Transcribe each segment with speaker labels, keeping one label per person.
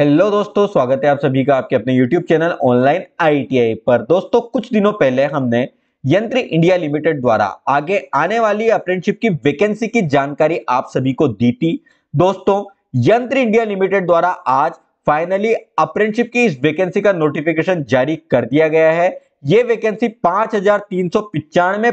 Speaker 1: hello दोस्तों स्वागत है आप सभी का आपके अपने यूट्यूब चैनल ऑनलाइन आईटीआई पर दोस्तों कुछ दिनों पहले हमने यंत्र इंडिया लिमिटेड द्वारा आगे आने वाली अप्रेंटशिप की वैकेंसी की जानकारी आप सभी को दी थी दोस्तों यंत्र इंडिया लिमिटेड द्वारा आज फाइनली अप्रेंटशिप की इस वैकेंसी का नोटिफिकेशन जारी कर दिया गया है ये वैकेंसी पांच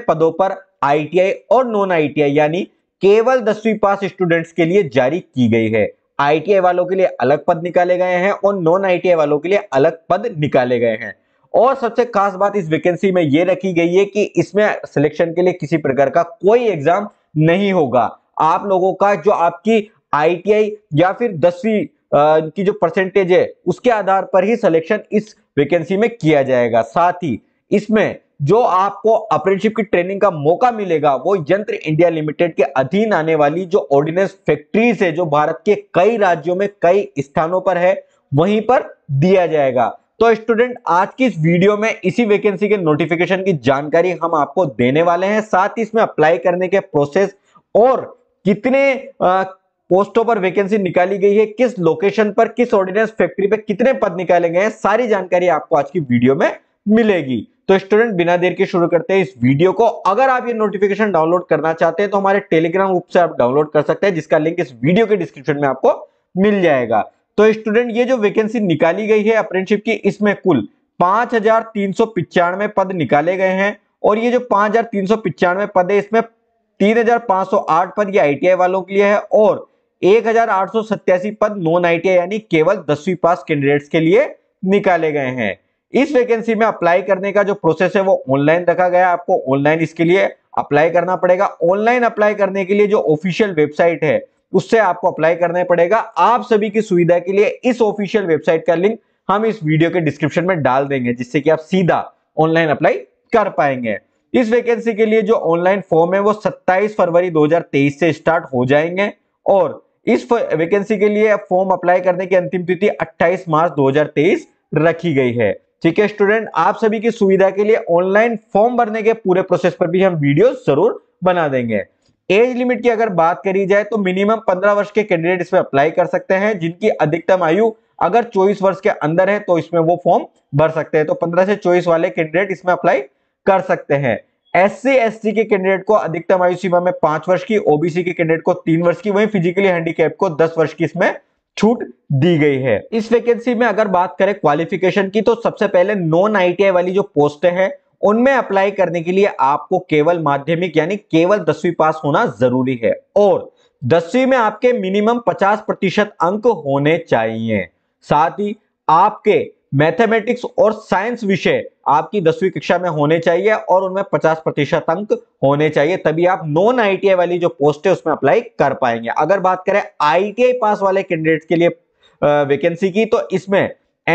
Speaker 1: पदों पर आई और नॉन आई यानी केवल दसवीं पास स्टूडेंट्स के लिए जारी की गई है आईटीआई वालों के लिए अलग पद निकाले गए हैं और नॉन आईटीआई वालों के लिए अलग पद निकाले गए हैं और सबसे खास बात इस वैकेंसी में यह रखी गई है कि इसमें सिलेक्शन के लिए किसी प्रकार का कोई एग्जाम नहीं होगा आप लोगों का जो आपकी आईटीआई या फिर दसवीं की जो परसेंटेज है उसके आधार पर ही सिलेक्शन इस वैकेंसी में किया जाएगा साथ ही इसमें जो आपको ऑपरेटरशिप की ट्रेनिंग का मौका मिलेगा वो यंत्र इंडिया लिमिटेड के अधीन आने वाली जो ऑर्डिनेंस फैक्ट्रीज है जो भारत के कई राज्यों में कई स्थानों पर है वहीं पर दिया जाएगा तो स्टूडेंट आज की इस वीडियो में इसी वैकेंसी के नोटिफिकेशन की जानकारी हम आपको देने वाले हैं साथ ही इसमें अप्लाई करने के प्रोसेस और कितने पोस्टों पर वैकेंसी निकाली गई है किस लोकेशन पर किस ऑर्डिनेंस फैक्ट्री पर कितने पद निकाले गए हैं सारी जानकारी आपको आज की वीडियो में मिलेगी तो स्टूडेंट बिना देर के शुरू करते हैं इस वीडियो को अगर आप ये नोटिफिकेशन डाउनलोड करना चाहते हैं तो हमारे टेलीग्राम ग्रुप से आप डाउनलोड कर सकते हैं जिसका लिंक इस वीडियो के डिस्क्रिप्शन में आपको मिल जाएगा तो स्टूडेंट ये जो वैकेंसी निकाली गई है अप्रेंटशिप की इसमें कुल पांच पद निकाले गए हैं और ये जो पांच पद है इसमें तीन पद ये आई वालों के लिए है और एक पद नॉन आई यानी केवल दसवीं पास कैंडिडेट्स के लिए निकाले गए हैं इस वैकेंसी में अप्लाई करने का जो प्रोसेस है वो ऑनलाइन रखा गया आपको ऑनलाइन इसके लिए अप्लाई करना पड़ेगा ऑनलाइन अप्लाई करने के लिए जो ऑफिशियल वेबसाइट है उससे आपको अप्लाई करना पड़ेगा आप सभी की सुविधा के लिए इस ऑफिशियल वेबसाइट का लिंक हम इस वीडियो के डिस्क्रिप्शन में डाल देंगे जिससे कि आप सीधा ऑनलाइन अप्लाई कर पाएंगे इस वैकेंसी के लिए जो ऑनलाइन फॉर्म है वो 27 फरवरी 2023 से स्टार्ट हो जाएंगे और इस वैकेंसी के लिए फॉर्म अप्लाई करने की अंतिम तिथि 28 मार्च 2023 रखी गई है ठीक है स्टूडेंट आप सभी की सुविधा के लिए ऑनलाइन फॉर्म भरने के पूरे प्रोसेस पर भी हम वीडियो जरूर बना देंगे एज लिमिट की अगर बात करी जाए तो मिनिमम पंद्रह वर्ष के कैंडिडेट इसमें अप्लाई कर सकते हैं जिनकी अधिकतम आयु अगर चौबीस वर्ष के अंदर है तो इसमें वो फॉर्म भर सकते हैं तो पंद्रह से चौबीस वाले कैंडिडेट इसमें अप्लाई कर सकते हैं एस सी के कैंडिडेट को अधिकतम आयु सीमा में पांच वर्ष की ओबीसी के कैंडिडेट को तीन वर्ष की वहीं फिजिकली हैंडीकेप को दस वर्ष की इसमें छूट दी गई है इस वैकेंसी में अगर बात करें क्वालिफिकेशन की तो सबसे पहले नॉन आईटीआई वाली जो पोस्ट है उनमें अप्लाई करने के लिए आपको केवल माध्यमिक यानी केवल दसवीं पास होना जरूरी है और दसवीं में आपके मिनिमम 50 प्रतिशत अंक होने चाहिए साथ ही आपके मैथमेटिक्स और साइंस विषय आपकी दसवीं कक्षा में होने चाहिए और उनमें 50 प्रतिशत अंक होने चाहिए तभी आप नॉन आईटीआई वाली जो पोस्ट है उसमें अप्लाई कर पाएंगे अगर बात करें आईटीआई पास वाले कैंडिडेट के लिए वैकेंसी की तो इसमें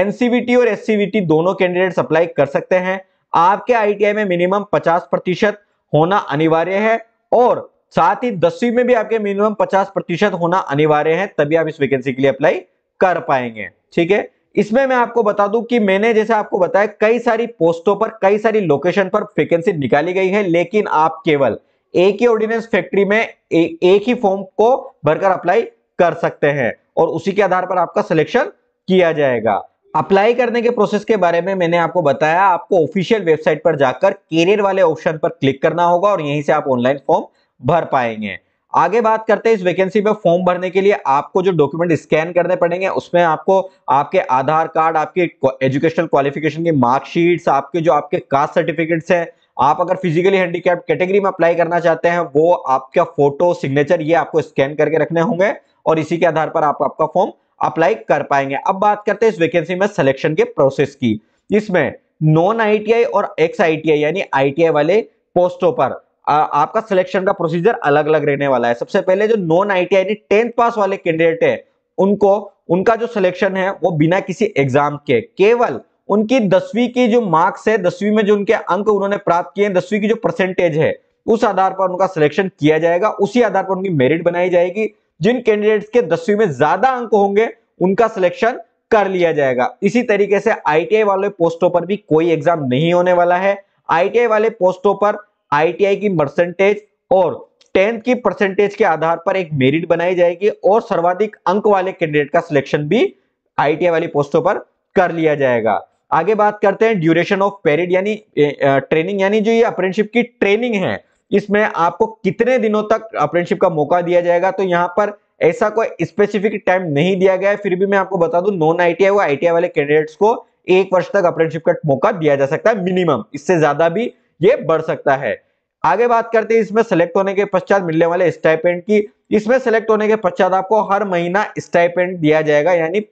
Speaker 1: एनसीबीटी और एस दोनों कैंडिडेट अप्लाई कर सकते हैं आपके आई में मिनिमम पचास प्रतिशत होना अनिवार्य है और साथ ही दसवीं में भी आपके मिनिमम पचास प्रतिशत होना अनिवार्य है तभी आप इस वैकेंसी के लिए अप्लाई कर पाएंगे ठीक है इसमें मैं आपको बता दूं कि मैंने जैसे आपको बताया कई सारी पोस्टों पर कई सारी लोकेशन पर वैकेंसी निकाली गई है लेकिन आप केवल एक ही ऑर्डिनेंस फैक्ट्री में ए, एक ही फॉर्म को भरकर अप्लाई कर सकते हैं और उसी के आधार पर आपका सिलेक्शन किया जाएगा अप्लाई करने के प्रोसेस के बारे में मैंने आपको बताया आपको ऑफिशियल वेबसाइट पर जाकर कैरियर वाले ऑप्शन पर क्लिक करना होगा और यहीं से आप ऑनलाइन फॉर्म भर पाएंगे आगे बात करते हैं इस वैकेंसी में फॉर्म भरने के लिए आपको जो डॉक्यूमेंट स्कैन करने पड़ेंगे उसमें आपको आपके आधार कार्ड आपके एजुकेशनल क्वालिफिकेशन की मार्कशीट्स आपके जो आपके कास्ट सर्टिफिकेट्स है आप अगर फिजिकली हैंडीकैप कैटेगरी में अप्लाई करना चाहते हैं वो आपका फोटो सिग्नेचर ये आपको स्कैन करके रखने होंगे और इसी के आधार पर आप आपका फॉर्म अप्लाई कर पाएंगे अब बात करते हैं इस वैकेंसी में सिलेक्शन के प्रोसेस की इसमें नॉन आईटीआई और एक्स आईटीआई यानी आईटीआई वाले पोस्टों पर आपका सिलेक्शन का प्रोसीजर अलग अलग रहने वाला है सबसे पहले जो नॉन आई टी यानी टेंथ पास वाले कैंडिडेट है उनको उनका जो सिलेक्शन है वो बिना किसी एग्जाम के केवल उनकी दसवीं की जो मार्क्स है दसवीं में जो उनके अंक उन्होंने प्राप्त किए हैं दसवीं की जो परसेंटेज है उस आधार पर उनका सिलेक्शन किया जाएगा उसी आधार पर उनकी मेरिट बनाई जाएगी जिन कैंडिडेट्स के दसवीं में ज्यादा अंक होंगे उनका सिलेक्शन कर लिया जाएगा इसी तरीके से आईटीआई वाले पोस्टों पर भी कोई एग्जाम नहीं होने वाला है आईटीआई वाले पोस्टों पर आईटीआई की परसेंटेज और टेंथ की परसेंटेज के आधार पर एक मेरिट बनाई जाएगी और सर्वाधिक अंक वाले कैंडिडेट का सिलेक्शन भी आई वाली पोस्टों पर कर लिया जाएगा आगे बात करते हैं ड्यूरेशन ऑफ पेरिड यानी ट्रेनिंग यानी जो ये अप्रेंटशिप की ट्रेनिंग है इसमें आपको कितने दिनों तक अप्रेंटशिप का मौका दिया जाएगा तो यहाँ पर ऐसा कोई स्पेसिफिक टाइम नहीं दिया गया है फिर भी मैं आपको बता दूं नॉन आईटीआई टी आईटीआई वाले कैंडिडेट्स को एक वर्ष तक अप्रेंटशिप का मौका दिया जा सकता है मिनिमम इससे ज्यादा भी ये बढ़ सकता है आगे बात करते हैं इसमें सेलेक्ट होने के पश्चात मिलने वाले स्टाइपेंट की इसमें सेलेक्ट होने के पश्चात आपको हर महीना स्टाइपेंट दिया जाएगा यानी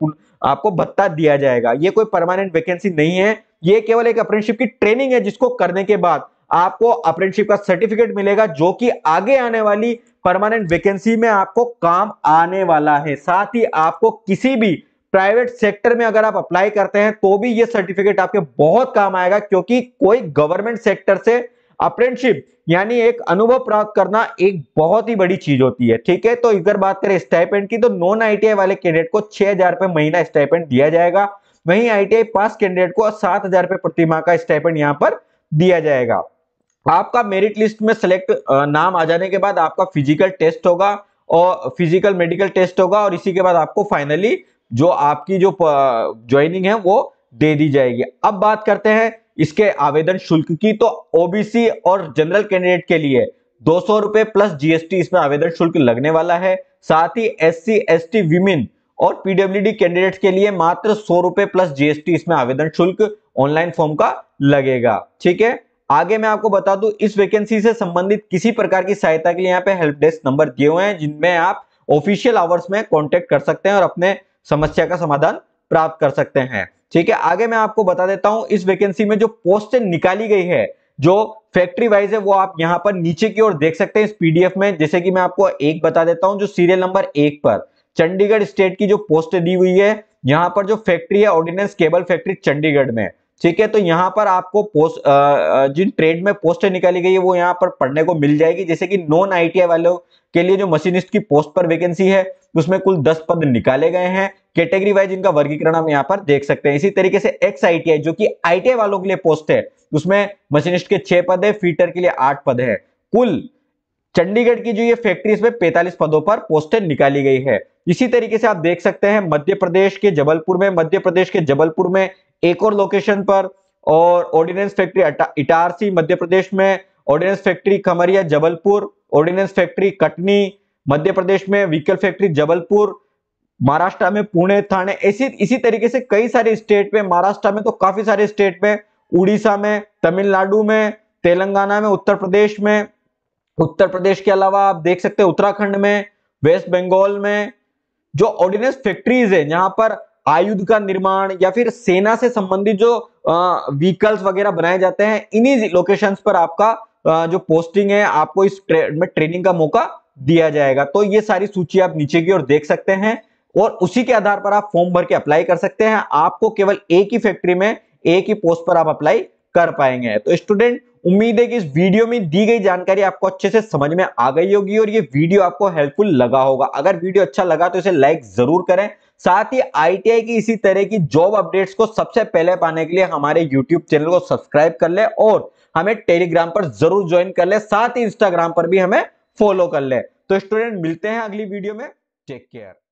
Speaker 1: आपको भत्ता दिया जाएगा ये कोई परमानेंट वैकेंसी नहीं है ये केवल एक अप्रेंटशिप की ट्रेनिंग है जिसको करने के बाद आपको अप्रेंटशिप का सर्टिफिकेट मिलेगा जो कि आगे आने वाली परमानेंट वैकेंसी में आपको काम आने वाला है साथ ही आपको किसी भी प्राइवेट सेक्टर में अगर आप अप्लाई करते हैं तो भी ये सर्टिफिकेट आपके बहुत काम आएगा क्योंकि कोई गवर्नमेंट सेक्टर से अप्रेंटशिप यानी एक अनुभव प्राप्त करना एक बहुत ही बड़ी चीज होती है ठीक है तो अगर बात करें स्टाइपेंट की तो नॉन आईटीआई वाले कैंडिडेट को छह हजार रुपए महीना स्टाइपेंट दिया जाएगा वहीं आईटीआई पास कैंडिडेट को सात हजार रुपए प्रतिमा का स्टाइपेंट यहाँ पर दिया जाएगा आपका मेरिट लिस्ट में सिलेक्ट नाम आ जाने के बाद आपका फिजिकल टेस्ट होगा और फिजिकल मेडिकल टेस्ट होगा और इसी के बाद आपको फाइनली जो आपकी जो ज्वाइनिंग है वो दे दी जाएगी अब बात करते हैं इसके आवेदन शुल्क की तो ओबीसी और जनरल कैंडिडेट के लिए दो सौ रुपए प्लस जीएसटी इसमें आवेदन शुल्क लगने वाला है साथ ही S C S T women और पीडब्ल्यूडी कैंडिडेट के लिए मात्र सौ रुपए प्लस जीएसटी इसमें आवेदन शुल्क ऑनलाइन फॉर्म का लगेगा ठीक है आगे मैं आपको बता दू इस वैकेंसी से संबंधित किसी प्रकार की सहायता के लिए यहाँ पे हेल्प डेस्क नंबर दिए हुए हैं जिनमें आप ऑफिशियल आवर्स में कॉन्टेक्ट कर सकते हैं और अपने समस्या का समाधान प्राप्त कर सकते हैं ठीक है आगे मैं आपको बता देता हूं इस वैकेंसी में जो पोस्ट निकाली गई है जो फैक्ट्री वाइज है वो आप यहाँ पर नीचे की ओर देख सकते हैं इस पीडीएफ में जैसे कि मैं आपको एक बता देता हूँ जो सीरियल नंबर एक पर चंडीगढ़ स्टेट की जो पोस्ट दी हुई है यहाँ पर जो फैक्ट्री है ऑर्डिनेंस केबल फैक्ट्री चंडीगढ़ में ठीक है तो यहाँ पर आपको पोस्ट जिन ट्रेड में पोस्टें निकाली गई है वो यहाँ पर पढ़ने को मिल जाएगी जैसे कि नॉन आईटीआई वालों के लिए जो मशीनिस्ट की पोस्ट पर वैकेंसी है उसमें कुल दस पद निकाले गए हैं कैटेगरी वाइज इनका वर्गीकरण हम यहाँ पर देख सकते हैं इसी तरीके से एक्स आईटीआई जो कि आईटीआई वालों के लिए पोस्ट है उसमें मशीनिस्ट के छह पद है फीटर के लिए आठ पद है कुल चंडीगढ़ की जो ये फैक्ट्री इसमें पैतालीस पदों पर पोस्टें निकाली गई है इसी तरीके से आप देख सकते हैं मध्य प्रदेश के जबलपुर में मध्य प्रदेश के जबलपुर में एक और लोकेशन पर और ऑर्डिनेंस फैक्ट्री इटारसी मध्य प्रदेश में ordnance factory Khamaria Jabalpur ordnance factory Katni Madhya Pradesh में व्हीकल फैक्ट्री जबलपुर महाराष्ट्र में पुणे थाने ऐसी इसी तरीके से कई सारे स्टेट में महाराष्ट्र में तो काफी सारे स्टेट में उड़ीसा में तमिलनाडु में तेलंगाना में उत्तर प्रदेश में उत्तर प्रदेश के अलावा आप देख सकते हैं उत्तराखंड में वेस्ट बंगाल में जो ऑर्डिनेंस फैक्ट्रीज है जहां पर आयुध का निर्माण या फिर सेना से संबंधित जो व्हीकल्स वगैरह बनाए जाते हैं इन्हीं लोकेशंस पर आपका आ, जो पोस्टिंग है आपको इस ट्रे, में ट्रेनिंग का मौका दिया जाएगा तो ये सारी सूची आप नीचे की ओर देख सकते हैं और उसी के आधार पर आप फॉर्म भर के अप्लाई कर सकते हैं आपको केवल एक ही फैक्ट्री में एक ही पोस्ट पर आप अप्लाई कर पाएंगे तो स्टूडेंट उम्मीद है कि इस वीडियो में दी गई जानकारी आपको अच्छे से समझ में आ गई होगी और ये वीडियो आपको हेल्पफुल लगा होगा अगर वीडियो अच्छा लगा तो इसे लाइक जरूर करें साथ ही आईटीआई की इसी तरह की जॉब अपडेट्स को सबसे पहले पाने के लिए हमारे यूट्यूब चैनल को सब्सक्राइब कर ले और हमें टेलीग्राम पर जरूर ज्वाइन कर ले साथ ही इंस्टाग्राम पर भी हमें फॉलो कर ले तो स्टूडेंट मिलते हैं अगली वीडियो में टेक केयर